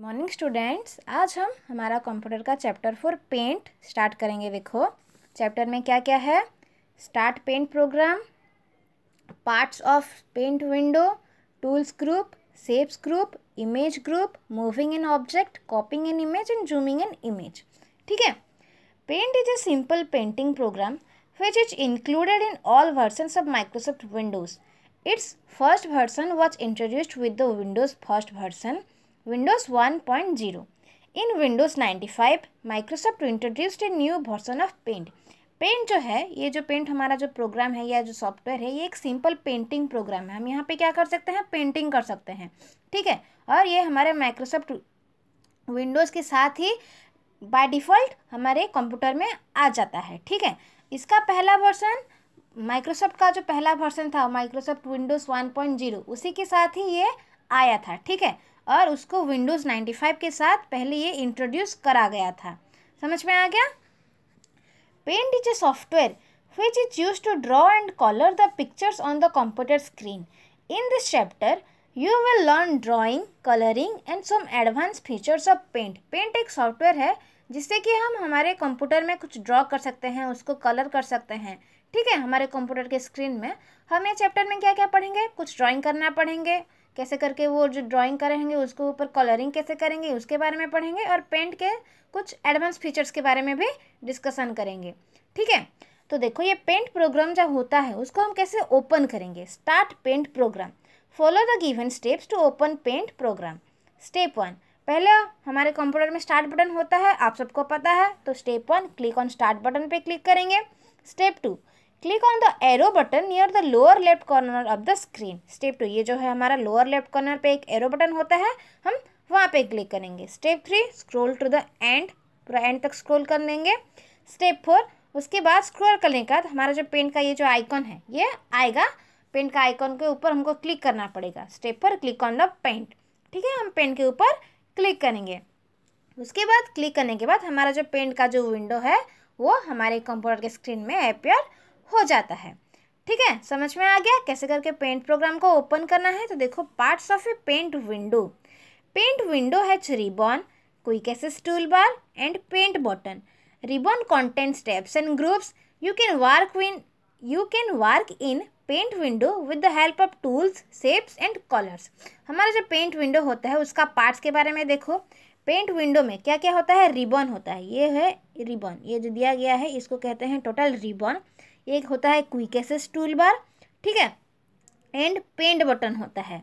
Morning students आज हम हमारा कंप्यूटर का चैप्टर फोर पेंट स्टार्ट करेंगे देखो चैप्टर में क्या क्या है start paint program parts of paint window tools group shapes group image group moving an object copying an image and zooming an image ठीक है paint is a simple painting program which is included in all version of Microsoft Windows it's first version was introduced with the Windows first version Windows 1.0. In Windows 95 Microsoft introduced a new version of paint paint जो है ये जो paint हमारा जो programme है या जो software है ये एक सिंपल पेंटिंग प्रोग्राम है हम यहाँ पे क्या कर सकते हैं पेंटिंग कर सकते हैं ठीक है और ये हमारे माइक्रोसॉफ्ट विंडोज़ के साथ ही बाय डिफ़ॉल्ट हमारे कंप्यूटर में आ जाता है ठीक है इसका पहला वर्सन माइक्रोसॉफ्ट का जो पहला वर्सन था माइक्रोसॉफ्ट विंडोज़ 1.0 उसी के साथ ही ये आया था ठीक है और उसको विंडोज़ नाइन्टी फाइव के साथ पहले ये इंट्रोड्यूस करा गया था समझ में आ गया paint is a software which is use to draw and colour the pictures on the computer screen in this chapter you will learn drawing colouring and some advance features of paint paint एक software है जिससे कि हम हमारे computer में कुछ draw कर सकते हैं उसको कलर कर सकते हैं ठीक है हमारे कंप्यूटर के स्क्रीन में हम ये चैप्टर में क्या क्या पढ़ेंगे कुछ ड्राइंग करना पढ़ेंगे कैसे करके वो जो ड्राइंग करेंगे उसके ऊपर कलरिंग कैसे करेंगे उसके बारे में पढ़ेंगे और पेंट के कुछ एडवांस फीचर्स के बारे में भी डिस्कसन करेंगे ठीक है तो देखो ये पेंट प्रोग्राम जो होता है उसको हम कैसे ओपन करेंगे start paint program follow the given steps to open paint program step one पहले हमारे कंप्यूटर में स्टार्ट बटन होता है आप सबको पता है तो step one click on start button पे क्लिक करेंगे step two click on the arrow button near the lower left corner of the screen step two ये जो है हमारा लोअर लेफ्ट कॉर्नर पे एक एरो बटन होता है हम वहाँ पे क्लिक करेंगे step three scroll to the end पूरा एंड तक स्क्रोल कर लेंगे स्टेप फोर उसके बाद स्क्रोल करने के बाद हमारा जो पेंट का ये जो आइकॉन है ये आएगा पेंट का आइकॉन के ऊपर हमको क्लिक करना पड़ेगा step four click on the paint ठीक है हम पेंट के ऊपर क्लिक करेंगे उसके बाद क्लिक करने के बाद हमारा जो पेंट का जो विंडो है वो हमारे कंप्यूटर के स्क्रीन में अपेयर हो जाता है ठीक है समझ में आ गया कैसे करके पेंट प्रोग्राम को ओपन करना है तो देखो parts of a paint window paint window है ribbon quick access tool bar and paint button ribbon content steps and groups you can work win you can work in paint window with the help of tools shapes and colours हमारा जो paint window होता है उसका parts के बारे में देखो paint window में क्या क्या होता है रिबॉन होता है ये है रिबॉन ये जो दिया गया है इसको कहते हैं टोटल रिबॉन एक होता है क्विकेसेस टूल बार ठीक है एंड पेंट बटन होता है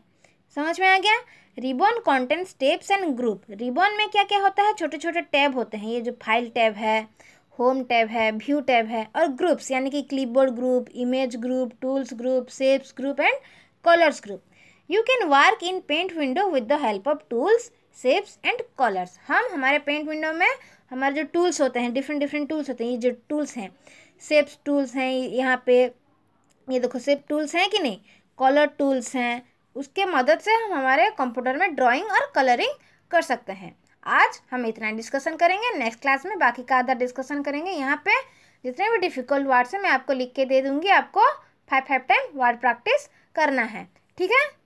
समझ में आ गया ribbon content steps and group ribbon में क्या क्या होता है छोटे छोटे टैब होते हैं ये जो फाइल टैब है होम टैब है व्यू टैब है और ग्रुप्स यानी कि clipboard group image group tools group shapes group and colours group you can work in paint window with the help of tools shapes and colours हम हमारे paint window में हमारे जो टूल्स होते हैं डिफरेंट डिफरेंट टूल्स होते हैं ये जो टूल्स हैं सेप्स टूल्स हैं यहाँ पे ये देखो सेप टूल्स हैं कि नहीं कलर टूल्स हैं उसके मदद से हम हमारे कंप्यूटर में ड्राइंग और कलरिंग कर सकते हैं आज हम इतना डिस्कशन करेंगे नेक्स्ट क्लास में बाकी का आधा डिस्कशन करेंगे यहाँ पे जितने भी डिफ़िकल्ट वर्ड्स हैं मैं आपको लिख के दे दूँगी आपको five five time word practice करना है ठीक है